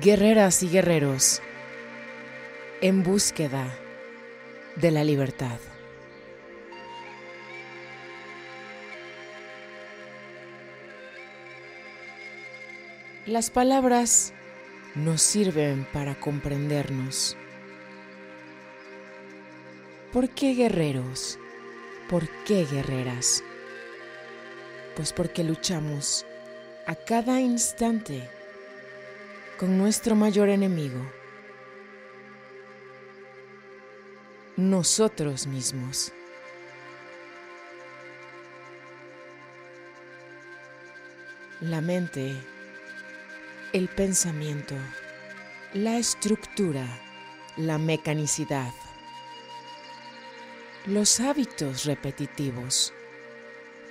Guerreras y guerreros, en búsqueda de la libertad. Las palabras nos sirven para comprendernos. ¿Por qué guerreros? ¿Por qué guerreras? Pues porque luchamos a cada instante con nuestro mayor enemigo, nosotros mismos. La mente, el pensamiento, la estructura, la mecanicidad, los hábitos repetitivos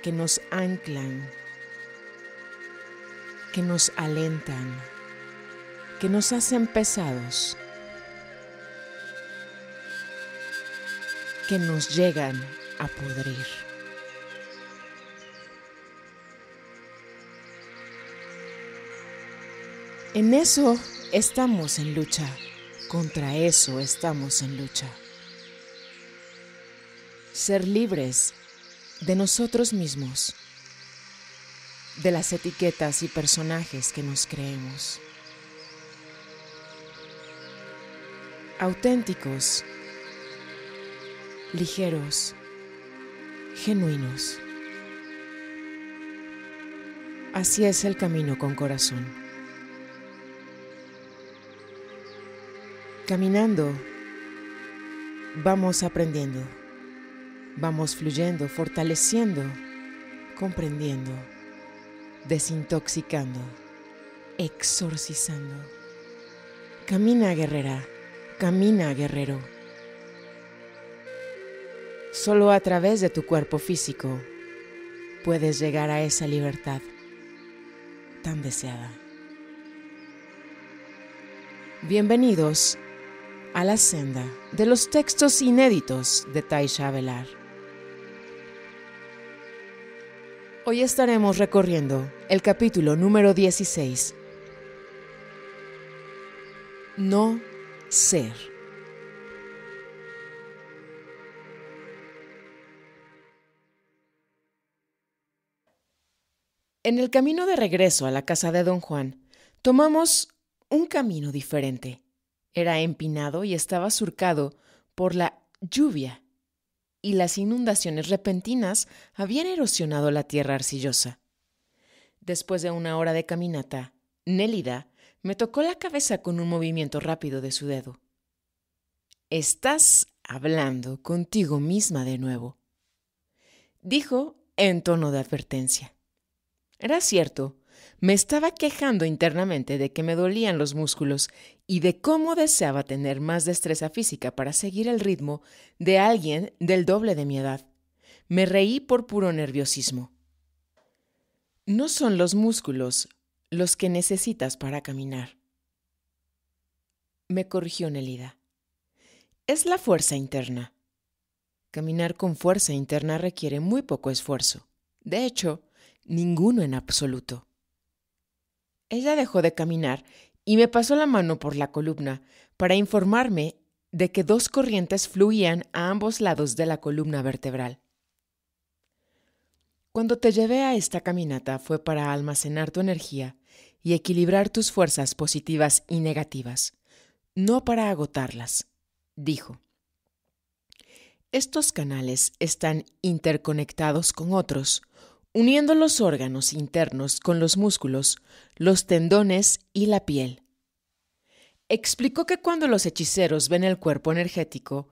que nos anclan, que nos alentan que nos hacen pesados, que nos llegan a pudrir. En eso estamos en lucha, contra eso estamos en lucha. Ser libres de nosotros mismos, de las etiquetas y personajes que nos creemos. auténticos, ligeros, genuinos. Así es el camino con corazón. Caminando, vamos aprendiendo, vamos fluyendo, fortaleciendo, comprendiendo, desintoxicando, exorcizando. Camina, guerrera. Camina, guerrero. Solo a través de tu cuerpo físico puedes llegar a esa libertad tan deseada. Bienvenidos a la senda de los textos inéditos de Taisha Velar. Hoy estaremos recorriendo el capítulo número 16. No ser. En el camino de regreso a la casa de don Juan, tomamos un camino diferente. Era empinado y estaba surcado por la lluvia, y las inundaciones repentinas habían erosionado la tierra arcillosa. Después de una hora de caminata, Nélida me tocó la cabeza con un movimiento rápido de su dedo. Estás hablando contigo misma de nuevo, dijo en tono de advertencia. Era cierto, me estaba quejando internamente de que me dolían los músculos y de cómo deseaba tener más destreza física para seguir el ritmo de alguien del doble de mi edad. Me reí por puro nerviosismo. No son los músculos los que necesitas para caminar. Me corrigió Nelida. Es la fuerza interna. Caminar con fuerza interna requiere muy poco esfuerzo. De hecho, ninguno en absoluto. Ella dejó de caminar y me pasó la mano por la columna para informarme de que dos corrientes fluían a ambos lados de la columna vertebral. Cuando te llevé a esta caminata fue para almacenar tu energía y equilibrar tus fuerzas positivas y negativas, no para agotarlas, dijo. Estos canales están interconectados con otros, uniendo los órganos internos con los músculos, los tendones y la piel. Explicó que cuando los hechiceros ven el cuerpo energético,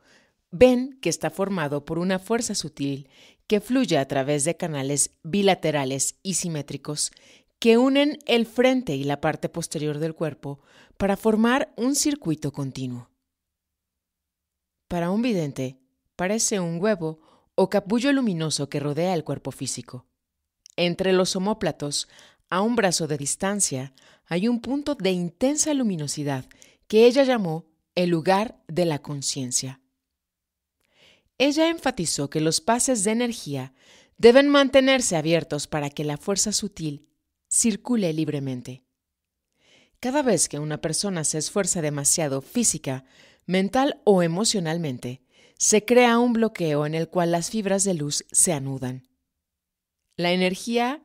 ven que está formado por una fuerza sutil que fluye a través de canales bilaterales y simétricos que unen el frente y la parte posterior del cuerpo para formar un circuito continuo. Para un vidente, parece un huevo o capullo luminoso que rodea el cuerpo físico. Entre los homóplatos, a un brazo de distancia, hay un punto de intensa luminosidad que ella llamó el lugar de la conciencia. Ella enfatizó que los pases de energía deben mantenerse abiertos para que la fuerza sutil circule libremente. Cada vez que una persona se esfuerza demasiado física, mental o emocionalmente, se crea un bloqueo en el cual las fibras de luz se anudan. La energía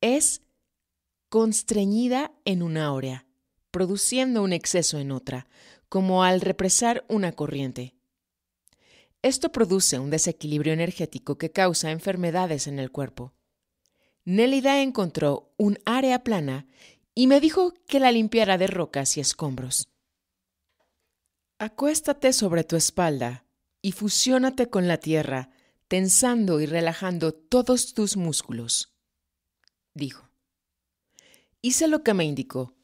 es constreñida en una área, produciendo un exceso en otra, como al represar una corriente. Esto produce un desequilibrio energético que causa enfermedades en el cuerpo. Nélida encontró un área plana y me dijo que la limpiara de rocas y escombros. Acuéstate sobre tu espalda y fusiónate con la tierra, tensando y relajando todos tus músculos, dijo. Hice lo que me indicó,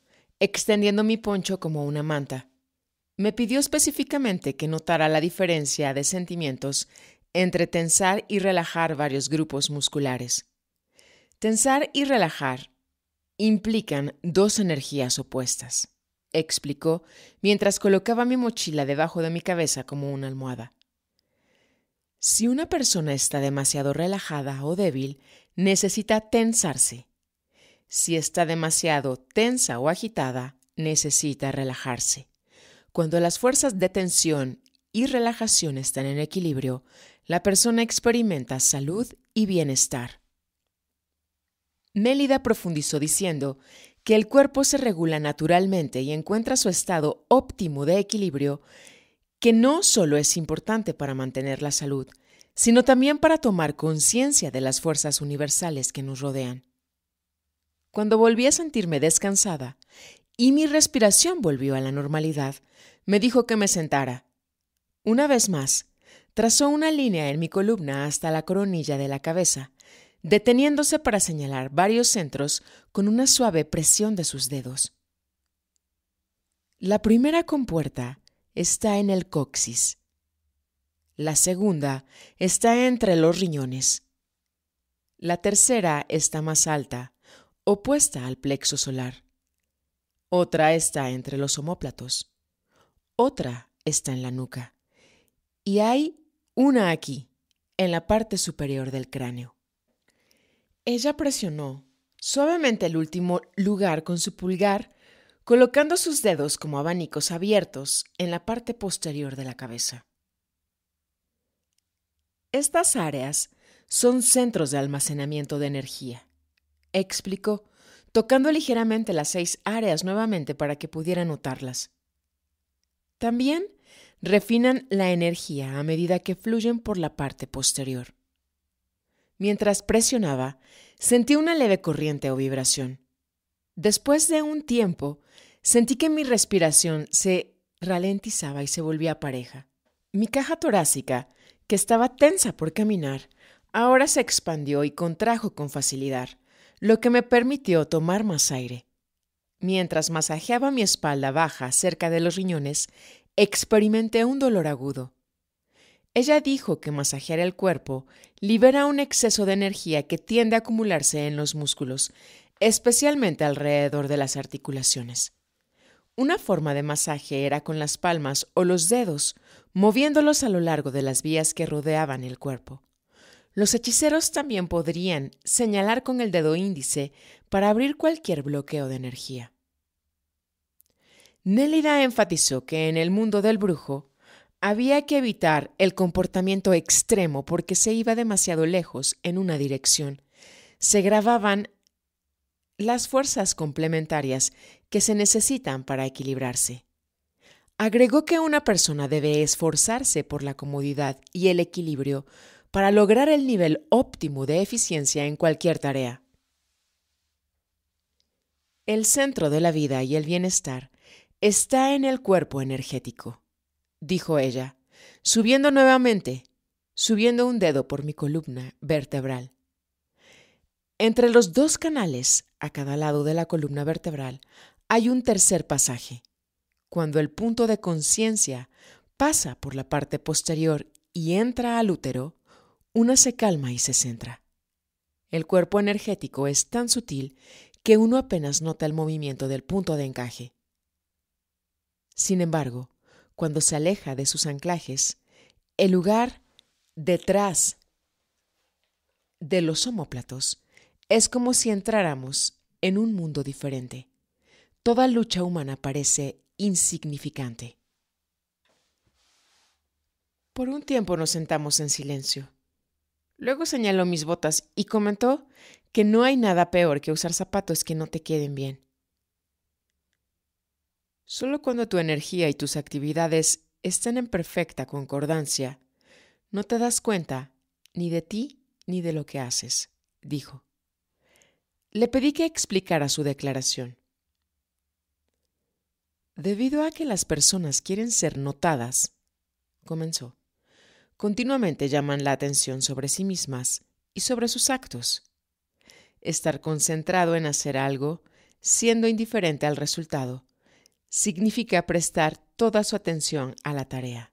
extendiendo mi poncho como una manta. Me pidió específicamente que notara la diferencia de sentimientos entre tensar y relajar varios grupos musculares. Tensar y relajar implican dos energías opuestas, explicó mientras colocaba mi mochila debajo de mi cabeza como una almohada. Si una persona está demasiado relajada o débil, necesita tensarse. Si está demasiado tensa o agitada, necesita relajarse. Cuando las fuerzas de tensión y relajación están en equilibrio, la persona experimenta salud y bienestar. Mélida profundizó diciendo que el cuerpo se regula naturalmente y encuentra su estado óptimo de equilibrio, que no solo es importante para mantener la salud, sino también para tomar conciencia de las fuerzas universales que nos rodean. Cuando volví a sentirme descansada y mi respiración volvió a la normalidad, me dijo que me sentara. Una vez más, trazó una línea en mi columna hasta la coronilla de la cabeza, deteniéndose para señalar varios centros con una suave presión de sus dedos. La primera compuerta está en el coxis. La segunda está entre los riñones. La tercera está más alta, opuesta al plexo solar. Otra está entre los homóplatos. Otra está en la nuca. Y hay una aquí, en la parte superior del cráneo. Ella presionó suavemente el último lugar con su pulgar, colocando sus dedos como abanicos abiertos en la parte posterior de la cabeza. Estas áreas son centros de almacenamiento de energía, explicó, tocando ligeramente las seis áreas nuevamente para que pudiera notarlas. También refinan la energía a medida que fluyen por la parte posterior. Mientras presionaba, sentí una leve corriente o vibración. Después de un tiempo, sentí que mi respiración se ralentizaba y se volvía pareja. Mi caja torácica, que estaba tensa por caminar, ahora se expandió y contrajo con facilidad, lo que me permitió tomar más aire. Mientras masajeaba mi espalda baja cerca de los riñones, experimenté un dolor agudo. Ella dijo que masajear el cuerpo libera un exceso de energía que tiende a acumularse en los músculos, especialmente alrededor de las articulaciones. Una forma de masaje era con las palmas o los dedos, moviéndolos a lo largo de las vías que rodeaban el cuerpo. Los hechiceros también podrían señalar con el dedo índice para abrir cualquier bloqueo de energía. Nélida enfatizó que en el mundo del brujo, había que evitar el comportamiento extremo porque se iba demasiado lejos en una dirección. Se grababan las fuerzas complementarias que se necesitan para equilibrarse. Agregó que una persona debe esforzarse por la comodidad y el equilibrio para lograr el nivel óptimo de eficiencia en cualquier tarea. El centro de la vida y el bienestar está en el cuerpo energético dijo ella, subiendo nuevamente, subiendo un dedo por mi columna vertebral. Entre los dos canales, a cada lado de la columna vertebral, hay un tercer pasaje. Cuando el punto de conciencia pasa por la parte posterior y entra al útero, una se calma y se centra. El cuerpo energético es tan sutil que uno apenas nota el movimiento del punto de encaje. Sin embargo, cuando se aleja de sus anclajes, el lugar detrás de los homóplatos es como si entráramos en un mundo diferente. Toda lucha humana parece insignificante. Por un tiempo nos sentamos en silencio. Luego señaló mis botas y comentó que no hay nada peor que usar zapatos que no te queden bien. Solo cuando tu energía y tus actividades están en perfecta concordancia, no te das cuenta ni de ti ni de lo que haces, dijo. Le pedí que explicara su declaración. Debido a que las personas quieren ser notadas, comenzó, continuamente llaman la atención sobre sí mismas y sobre sus actos. Estar concentrado en hacer algo, siendo indiferente al resultado, significa prestar toda su atención a la tarea.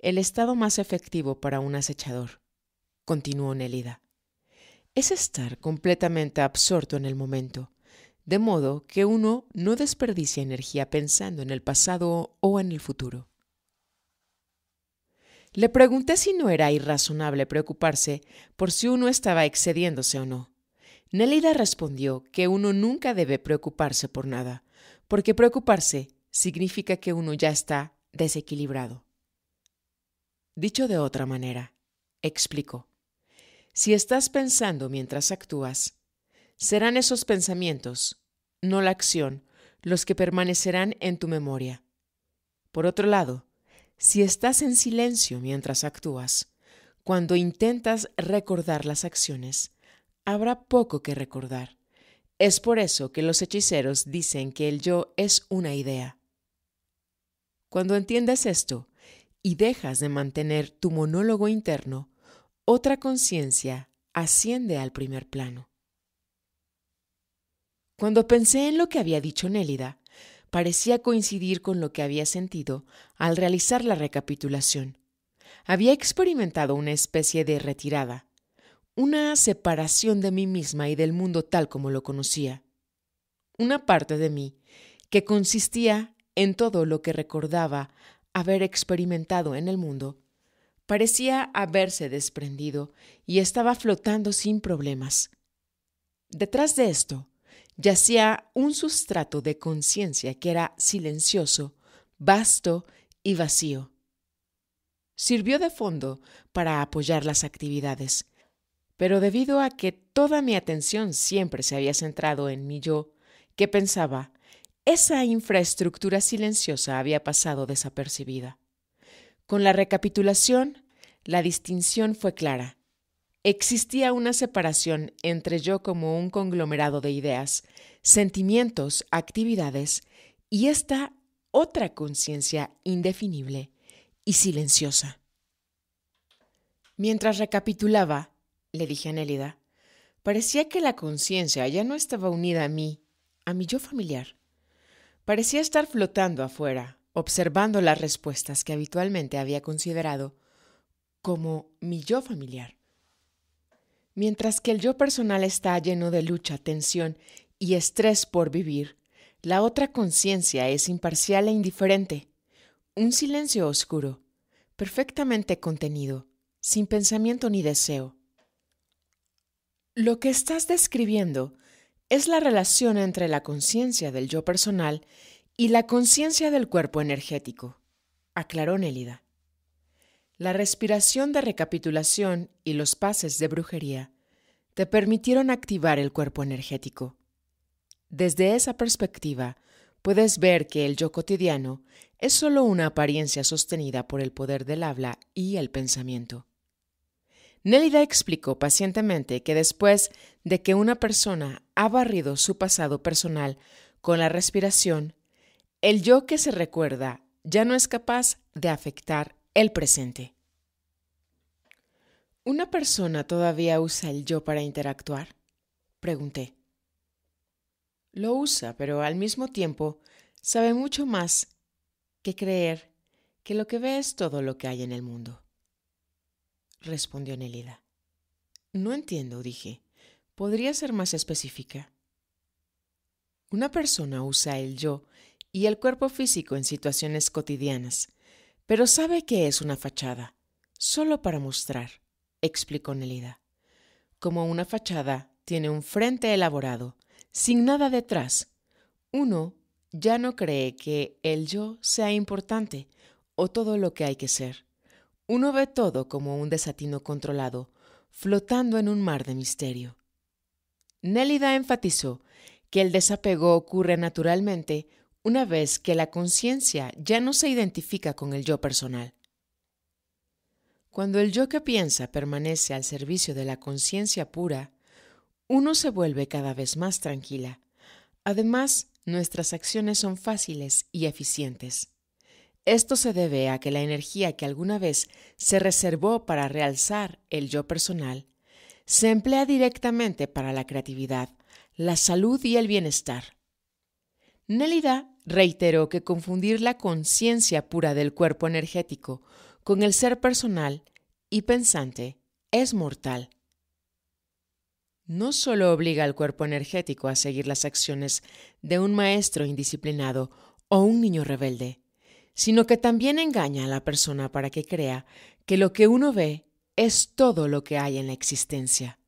El estado más efectivo para un acechador, continuó Nelida, es estar completamente absorto en el momento, de modo que uno no desperdicia energía pensando en el pasado o en el futuro. Le pregunté si no era irrazonable preocuparse por si uno estaba excediéndose o no. Nelida respondió que uno nunca debe preocuparse por nada, porque preocuparse significa que uno ya está desequilibrado. Dicho de otra manera, explico. Si estás pensando mientras actúas, serán esos pensamientos, no la acción, los que permanecerán en tu memoria. Por otro lado, si estás en silencio mientras actúas, cuando intentas recordar las acciones, habrá poco que recordar. Es por eso que los hechiceros dicen que el yo es una idea. Cuando entiendes esto y dejas de mantener tu monólogo interno, otra conciencia asciende al primer plano. Cuando pensé en lo que había dicho Nélida, parecía coincidir con lo que había sentido al realizar la recapitulación. Había experimentado una especie de retirada, una separación de mí misma y del mundo tal como lo conocía. Una parte de mí que consistía en todo lo que recordaba haber experimentado en el mundo, parecía haberse desprendido y estaba flotando sin problemas. Detrás de esto yacía un sustrato de conciencia que era silencioso, vasto y vacío. Sirvió de fondo para apoyar las actividades, pero debido a que toda mi atención siempre se había centrado en mi yo, que pensaba, esa infraestructura silenciosa había pasado desapercibida. Con la recapitulación, la distinción fue clara. Existía una separación entre yo como un conglomerado de ideas, sentimientos, actividades y esta otra conciencia indefinible y silenciosa. Mientras recapitulaba, le dije a Nélida, parecía que la conciencia ya no estaba unida a mí, a mi yo familiar. Parecía estar flotando afuera, observando las respuestas que habitualmente había considerado como mi yo familiar. Mientras que el yo personal está lleno de lucha, tensión y estrés por vivir, la otra conciencia es imparcial e indiferente, un silencio oscuro, perfectamente contenido, sin pensamiento ni deseo, lo que estás describiendo es la relación entre la conciencia del yo personal y la conciencia del cuerpo energético, aclaró Nélida. La respiración de recapitulación y los pases de brujería te permitieron activar el cuerpo energético. Desde esa perspectiva, puedes ver que el yo cotidiano es solo una apariencia sostenida por el poder del habla y el pensamiento. Nélida explicó pacientemente que después de que una persona ha barrido su pasado personal con la respiración, el yo que se recuerda ya no es capaz de afectar el presente. ¿Una persona todavía usa el yo para interactuar? Pregunté. Lo usa, pero al mismo tiempo sabe mucho más que creer que lo que ve es todo lo que hay en el mundo respondió Nelida. No entiendo, dije. ¿Podría ser más específica? Una persona usa el yo y el cuerpo físico en situaciones cotidianas, pero sabe que es una fachada, solo para mostrar, explicó Nelida. Como una fachada, tiene un frente elaborado, sin nada detrás. Uno ya no cree que el yo sea importante o todo lo que hay que ser. Uno ve todo como un desatino controlado, flotando en un mar de misterio. Nélida enfatizó que el desapego ocurre naturalmente una vez que la conciencia ya no se identifica con el yo personal. Cuando el yo que piensa permanece al servicio de la conciencia pura, uno se vuelve cada vez más tranquila. Además, nuestras acciones son fáciles y eficientes. Esto se debe a que la energía que alguna vez se reservó para realzar el yo personal se emplea directamente para la creatividad, la salud y el bienestar. Nélida reiteró que confundir la conciencia pura del cuerpo energético con el ser personal y pensante es mortal. No solo obliga al cuerpo energético a seguir las acciones de un maestro indisciplinado o un niño rebelde, sino que también engaña a la persona para que crea que lo que uno ve es todo lo que hay en la existencia.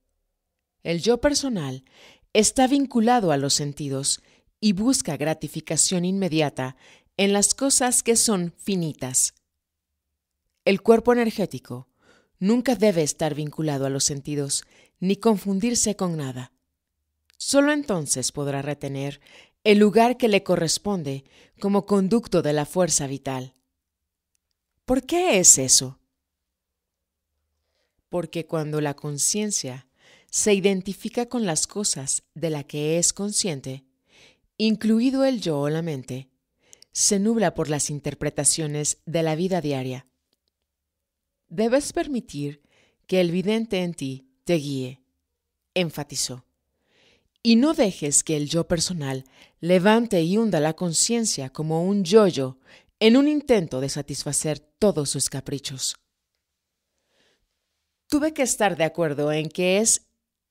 El yo personal está vinculado a los sentidos y busca gratificación inmediata en las cosas que son finitas. El cuerpo energético nunca debe estar vinculado a los sentidos ni confundirse con nada. Solo entonces podrá retener el lugar que le corresponde como conducto de la fuerza vital. ¿Por qué es eso? Porque cuando la conciencia se identifica con las cosas de la que es consciente, incluido el yo o la mente, se nubla por las interpretaciones de la vida diaria. Debes permitir que el vidente en ti te guíe, enfatizó. Y no dejes que el yo personal levante y hunda la conciencia como un yoyo en un intento de satisfacer todos sus caprichos. Tuve que estar de acuerdo en que es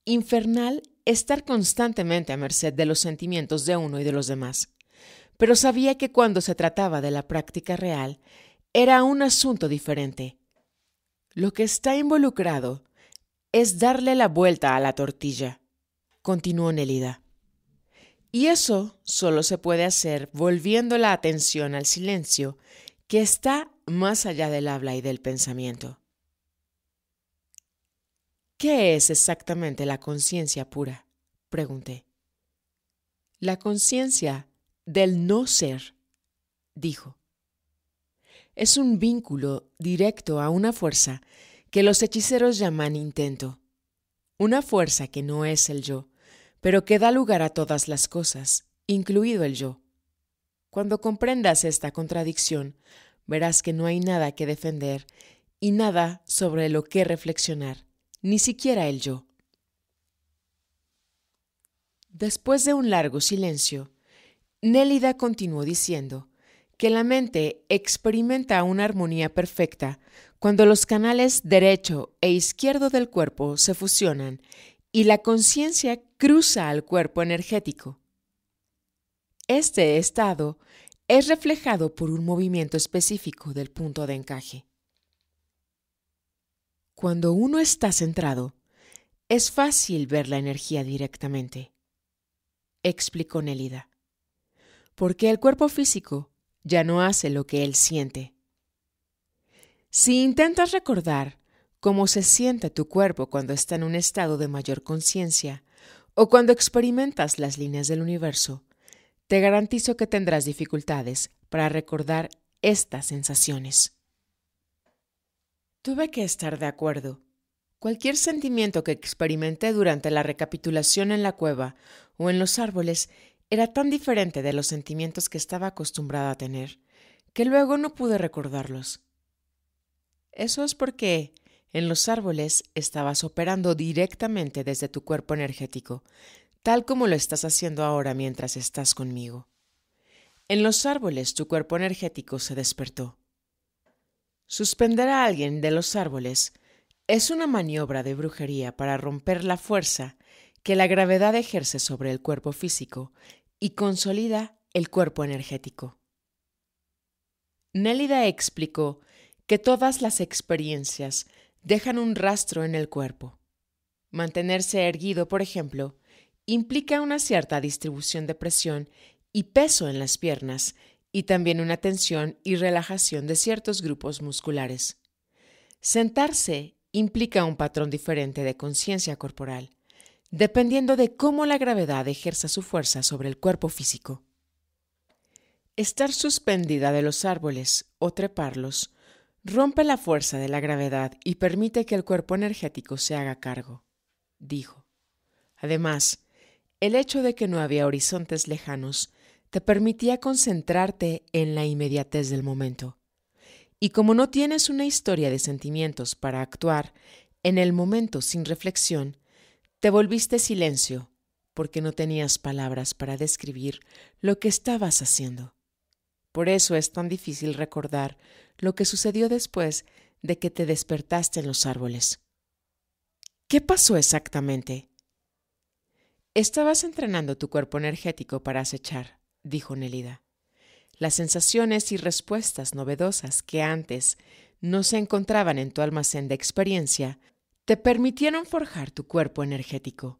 infernal estar constantemente a merced de los sentimientos de uno y de los demás, pero sabía que cuando se trataba de la práctica real, era un asunto diferente. Lo que está involucrado es darle la vuelta a la tortilla continuó Nélida. Y eso solo se puede hacer volviendo la atención al silencio, que está más allá del habla y del pensamiento. ¿Qué es exactamente la conciencia pura? pregunté. La conciencia del no ser, dijo. Es un vínculo directo a una fuerza que los hechiceros llaman intento, una fuerza que no es el yo, pero que da lugar a todas las cosas, incluido el yo. Cuando comprendas esta contradicción, verás que no hay nada que defender y nada sobre lo que reflexionar, ni siquiera el yo. Después de un largo silencio, Nélida continuó diciendo que la mente experimenta una armonía perfecta cuando los canales derecho e izquierdo del cuerpo se fusionan y la conciencia cruza al cuerpo energético. Este estado es reflejado por un movimiento específico del punto de encaje. Cuando uno está centrado, es fácil ver la energía directamente, explicó Nelida, porque el cuerpo físico ya no hace lo que él siente. Si intentas recordar cómo se siente tu cuerpo cuando está en un estado de mayor conciencia o cuando experimentas las líneas del universo, te garantizo que tendrás dificultades para recordar estas sensaciones. Tuve que estar de acuerdo. Cualquier sentimiento que experimenté durante la recapitulación en la cueva o en los árboles era tan diferente de los sentimientos que estaba acostumbrada a tener, que luego no pude recordarlos. Eso es porque en los árboles estabas operando directamente desde tu cuerpo energético, tal como lo estás haciendo ahora mientras estás conmigo. En los árboles tu cuerpo energético se despertó. Suspender a alguien de los árboles es una maniobra de brujería para romper la fuerza que la gravedad ejerce sobre el cuerpo físico y consolida el cuerpo energético. Nélida explicó que todas las experiencias dejan un rastro en el cuerpo. Mantenerse erguido, por ejemplo, implica una cierta distribución de presión y peso en las piernas y también una tensión y relajación de ciertos grupos musculares. Sentarse implica un patrón diferente de conciencia corporal, dependiendo de cómo la gravedad ejerza su fuerza sobre el cuerpo físico. Estar suspendida de los árboles o treparlos Rompe la fuerza de la gravedad y permite que el cuerpo energético se haga cargo, dijo. Además, el hecho de que no había horizontes lejanos te permitía concentrarte en la inmediatez del momento. Y como no tienes una historia de sentimientos para actuar en el momento sin reflexión, te volviste silencio porque no tenías palabras para describir lo que estabas haciendo. Por eso es tan difícil recordar lo que sucedió después de que te despertaste en los árboles. ¿Qué pasó exactamente? Estabas entrenando tu cuerpo energético para acechar, dijo Nelida. Las sensaciones y respuestas novedosas que antes no se encontraban en tu almacén de experiencia te permitieron forjar tu cuerpo energético.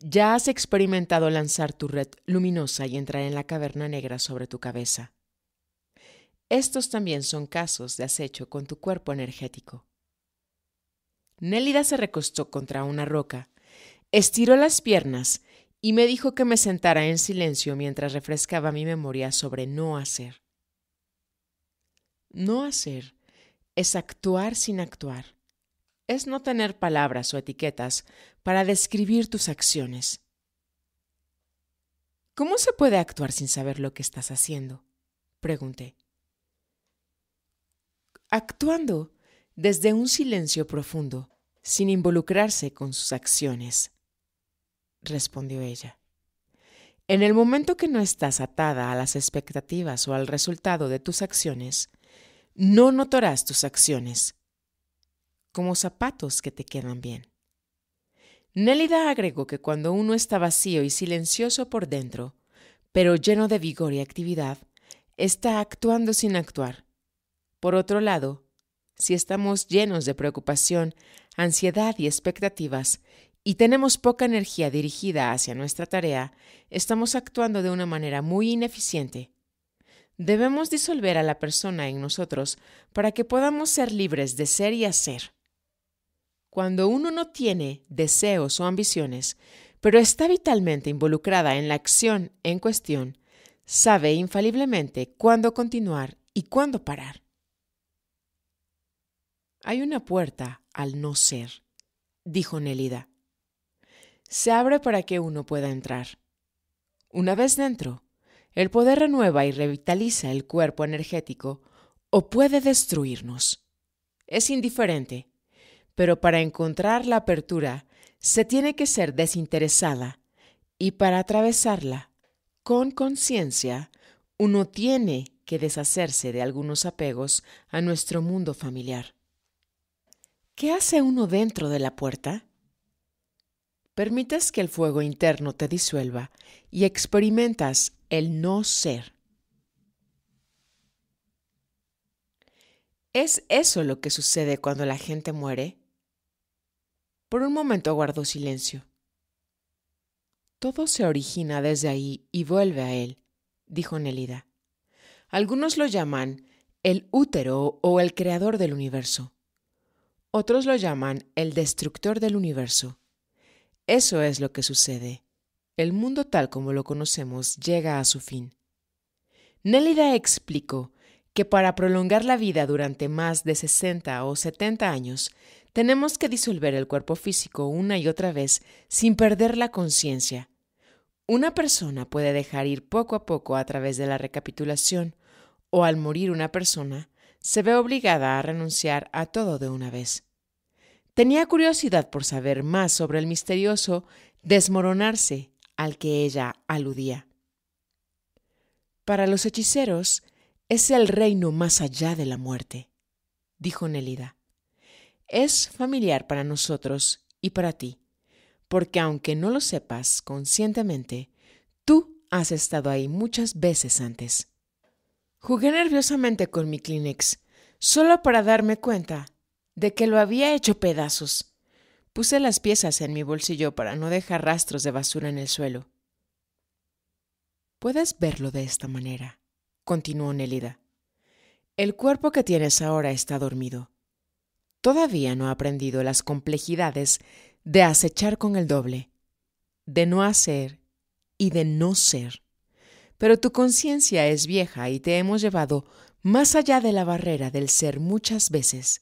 Ya has experimentado lanzar tu red luminosa y entrar en la caverna negra sobre tu cabeza. Estos también son casos de acecho con tu cuerpo energético. Nélida se recostó contra una roca, estiró las piernas y me dijo que me sentara en silencio mientras refrescaba mi memoria sobre no hacer. No hacer es actuar sin actuar, es no tener palabras o etiquetas para describir tus acciones. ¿Cómo se puede actuar sin saber lo que estás haciendo? Pregunté. Actuando desde un silencio profundo, sin involucrarse con sus acciones, respondió ella. En el momento que no estás atada a las expectativas o al resultado de tus acciones, no notarás tus acciones como zapatos que te quedan bien. Nélida agregó que cuando uno está vacío y silencioso por dentro, pero lleno de vigor y actividad, está actuando sin actuar. Por otro lado, si estamos llenos de preocupación, ansiedad y expectativas, y tenemos poca energía dirigida hacia nuestra tarea, estamos actuando de una manera muy ineficiente. Debemos disolver a la persona en nosotros para que podamos ser libres de ser y hacer. Cuando uno no tiene deseos o ambiciones, pero está vitalmente involucrada en la acción en cuestión, sabe infaliblemente cuándo continuar y cuándo parar. Hay una puerta al no ser, dijo Nelida. Se abre para que uno pueda entrar. Una vez dentro, el poder renueva y revitaliza el cuerpo energético o puede destruirnos. Es indiferente pero para encontrar la apertura se tiene que ser desinteresada y para atravesarla con conciencia uno tiene que deshacerse de algunos apegos a nuestro mundo familiar. ¿Qué hace uno dentro de la puerta? Permites que el fuego interno te disuelva y experimentas el no ser. Es eso lo que sucede cuando la gente muere por un momento guardó silencio. Todo se origina desde ahí y vuelve a él, dijo Nélida. Algunos lo llaman el útero o el creador del universo. Otros lo llaman el destructor del universo. Eso es lo que sucede. El mundo tal como lo conocemos llega a su fin. Nélida explicó que para prolongar la vida durante más de 60 o 70 años tenemos que disolver el cuerpo físico una y otra vez sin perder la conciencia. Una persona puede dejar ir poco a poco a través de la recapitulación, o al morir una persona, se ve obligada a renunciar a todo de una vez. Tenía curiosidad por saber más sobre el misterioso desmoronarse al que ella aludía. Para los hechiceros es el reino más allá de la muerte, dijo Nelida es familiar para nosotros y para ti, porque aunque no lo sepas conscientemente, tú has estado ahí muchas veces antes. Jugué nerviosamente con mi Kleenex, solo para darme cuenta de que lo había hecho pedazos. Puse las piezas en mi bolsillo para no dejar rastros de basura en el suelo. Puedes verlo de esta manera, continuó Nelida—. El cuerpo que tienes ahora está dormido todavía no ha aprendido las complejidades de acechar con el doble, de no hacer y de no ser. Pero tu conciencia es vieja y te hemos llevado más allá de la barrera del ser muchas veces.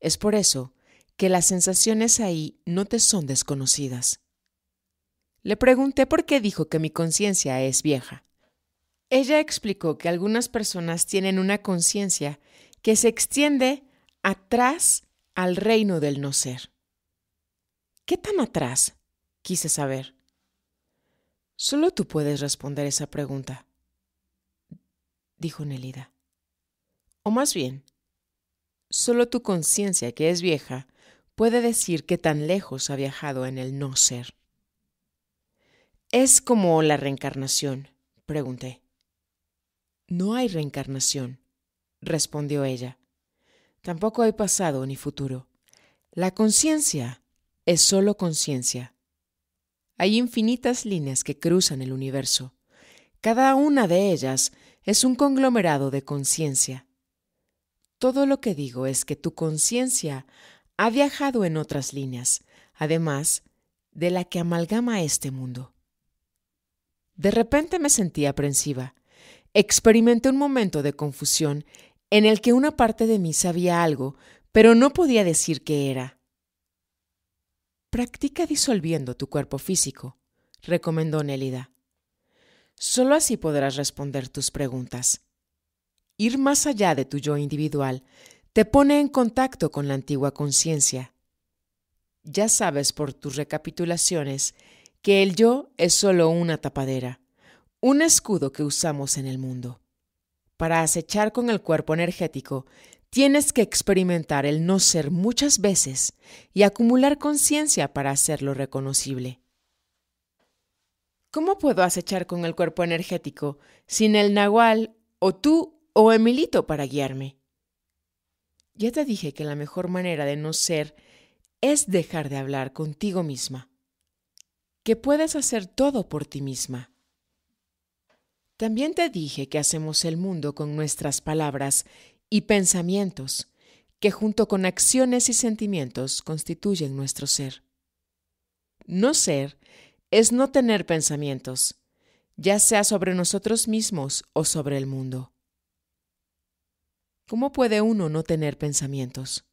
Es por eso que las sensaciones ahí no te son desconocidas. Le pregunté por qué dijo que mi conciencia es vieja. Ella explicó que algunas personas tienen una conciencia que se extiende atrás al reino del no ser. ¿Qué tan atrás? quise saber. Solo tú puedes responder esa pregunta, dijo Nelida. O más bien, solo tu conciencia, que es vieja, puede decir qué tan lejos ha viajado en el no ser. ¿Es como la reencarnación? pregunté. No hay reencarnación, respondió ella. Tampoco hay pasado ni futuro. La conciencia es solo conciencia. Hay infinitas líneas que cruzan el universo. Cada una de ellas es un conglomerado de conciencia. Todo lo que digo es que tu conciencia ha viajado en otras líneas, además de la que amalgama este mundo. De repente me sentí aprensiva. Experimenté un momento de confusión en el que una parte de mí sabía algo, pero no podía decir qué era. Practica disolviendo tu cuerpo físico, recomendó Nélida. Solo así podrás responder tus preguntas. Ir más allá de tu yo individual te pone en contacto con la antigua conciencia. Ya sabes por tus recapitulaciones que el yo es solo una tapadera, un escudo que usamos en el mundo para acechar con el cuerpo energético, tienes que experimentar el no ser muchas veces y acumular conciencia para hacerlo reconocible. ¿Cómo puedo acechar con el cuerpo energético sin el nahual o tú o Emilito para guiarme? Ya te dije que la mejor manera de no ser es dejar de hablar contigo misma, que puedes hacer todo por ti misma. También te dije que hacemos el mundo con nuestras palabras y pensamientos, que junto con acciones y sentimientos constituyen nuestro ser. No ser es no tener pensamientos, ya sea sobre nosotros mismos o sobre el mundo. ¿Cómo puede uno no tener pensamientos?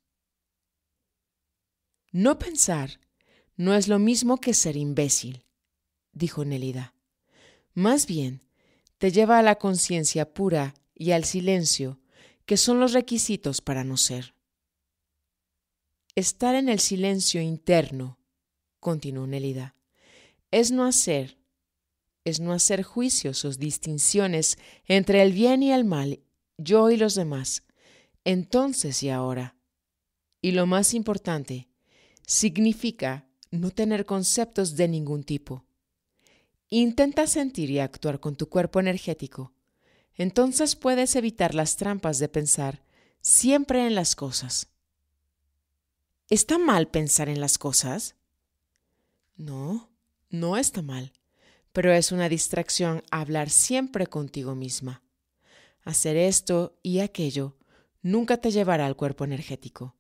No pensar no es lo mismo que ser imbécil, dijo Nelida. Más bien, te lleva a la conciencia pura y al silencio, que son los requisitos para no ser. Estar en el silencio interno, continuó Nélida, es no hacer, es no hacer juicios o distinciones entre el bien y el mal, yo y los demás, entonces y ahora. Y lo más importante, significa no tener conceptos de ningún tipo, Intenta sentir y actuar con tu cuerpo energético. Entonces puedes evitar las trampas de pensar siempre en las cosas. ¿Está mal pensar en las cosas? No, no está mal, pero es una distracción hablar siempre contigo misma. Hacer esto y aquello nunca te llevará al cuerpo energético.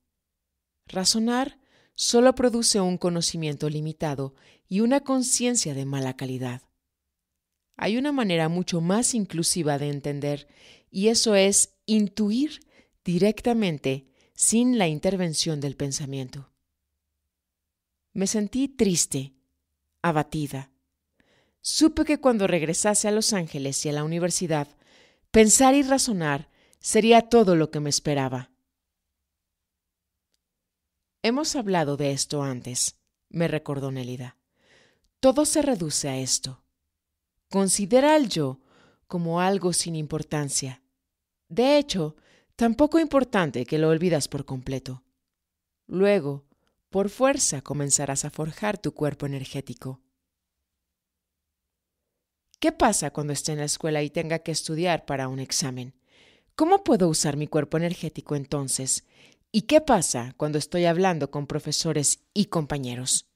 Razonar solo produce un conocimiento limitado y una conciencia de mala calidad. Hay una manera mucho más inclusiva de entender, y eso es intuir directamente sin la intervención del pensamiento. Me sentí triste, abatida. Supe que cuando regresase a Los Ángeles y a la universidad, pensar y razonar sería todo lo que me esperaba. Hemos hablado de esto antes, me recordó Nélida. Todo se reduce a esto. Considera al yo como algo sin importancia. De hecho, tampoco importante que lo olvidas por completo. Luego, por fuerza comenzarás a forjar tu cuerpo energético. ¿Qué pasa cuando esté en la escuela y tenga que estudiar para un examen? ¿Cómo puedo usar mi cuerpo energético entonces ¿Y qué pasa cuando estoy hablando con profesores y compañeros?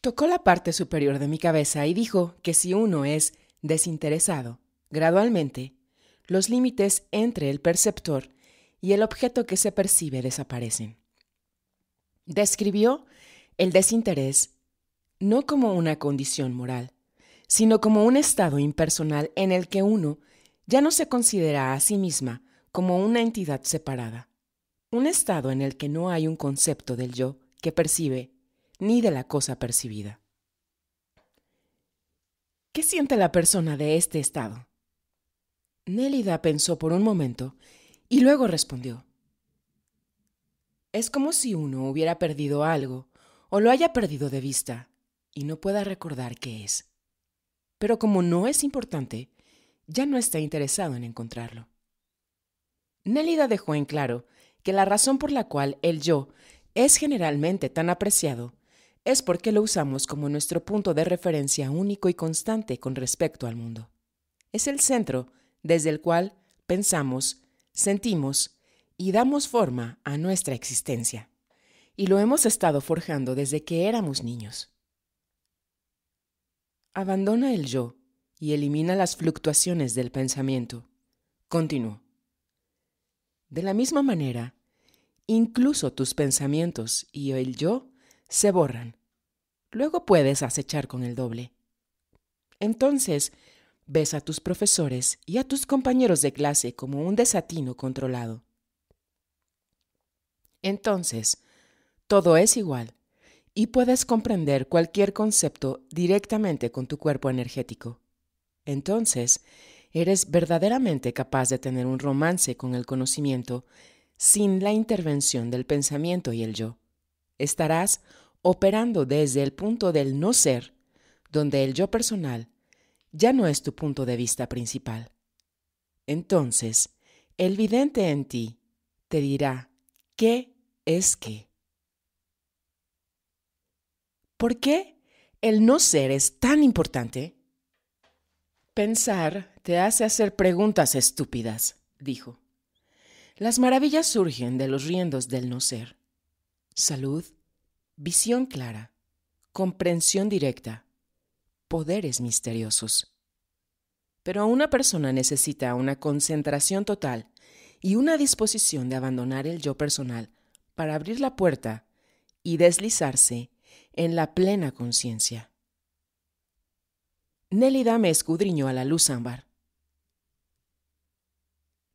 Tocó la parte superior de mi cabeza y dijo que si uno es desinteresado, gradualmente, los límites entre el perceptor y el objeto que se percibe desaparecen. Describió el desinterés no como una condición moral, sino como un estado impersonal en el que uno ya no se considera a sí misma como una entidad separada, un estado en el que no hay un concepto del yo que percibe ni de la cosa percibida. ¿Qué siente la persona de este estado? Nélida pensó por un momento y luego respondió. Es como si uno hubiera perdido algo o lo haya perdido de vista y no pueda recordar qué es. Pero como no es importante, ya no está interesado en encontrarlo. Nélida dejó en claro que la razón por la cual el yo es generalmente tan apreciado es porque lo usamos como nuestro punto de referencia único y constante con respecto al mundo. Es el centro desde el cual pensamos, sentimos y damos forma a nuestra existencia. Y lo hemos estado forjando desde que éramos niños. Abandona el yo y elimina las fluctuaciones del pensamiento. Continúo. De la misma manera, incluso tus pensamientos y el yo se borran. Luego puedes acechar con el doble. Entonces, ves a tus profesores y a tus compañeros de clase como un desatino controlado. Entonces, todo es igual y puedes comprender cualquier concepto directamente con tu cuerpo energético. Entonces, eres verdaderamente capaz de tener un romance con el conocimiento sin la intervención del pensamiento y el yo. Estarás operando desde el punto del no ser, donde el yo personal ya no es tu punto de vista principal. Entonces, el vidente en ti te dirá qué es qué. ¿Por qué el no ser es tan importante? Pensar te hace hacer preguntas estúpidas, dijo. Las maravillas surgen de los riendos del no ser. Salud, visión clara, comprensión directa, poderes misteriosos. Pero una persona necesita una concentración total y una disposición de abandonar el yo personal para abrir la puerta y deslizarse en la plena conciencia. Nélida me escudriñó a la luz ámbar.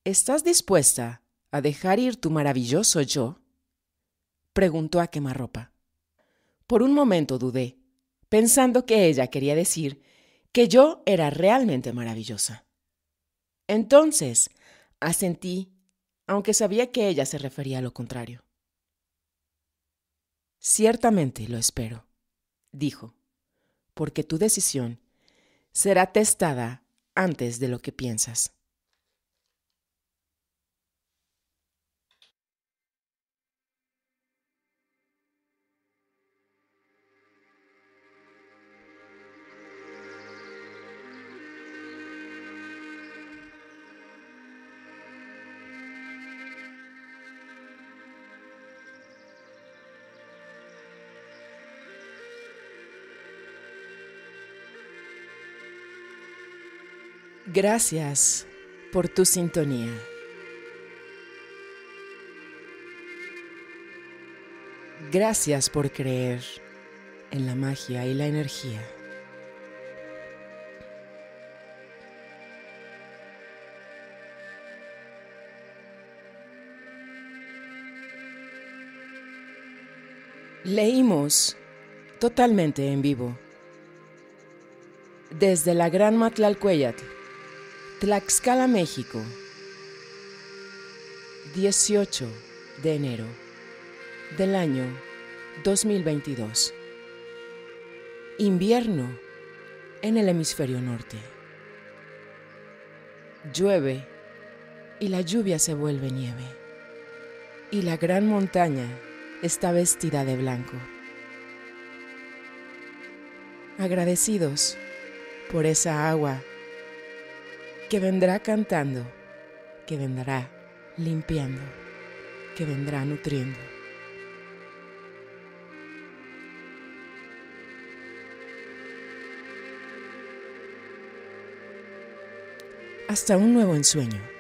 ¿Estás dispuesta a dejar ir tu maravilloso yo? preguntó a quemarropa. Por un momento dudé, pensando que ella quería decir que yo era realmente maravillosa. Entonces, asentí, aunque sabía que ella se refería a lo contrario. Ciertamente lo espero, dijo, porque tu decisión será testada antes de lo que piensas. Gracias por tu sintonía. Gracias por creer en la magia y la energía. Leímos totalmente en vivo desde la Gran Matlalcuellat Tlaxcala, México, 18 de enero del año 2022. Invierno en el hemisferio norte. Llueve y la lluvia se vuelve nieve. Y la gran montaña está vestida de blanco. Agradecidos por esa agua que vendrá cantando, que vendrá limpiando, que vendrá nutriendo. Hasta un nuevo ensueño.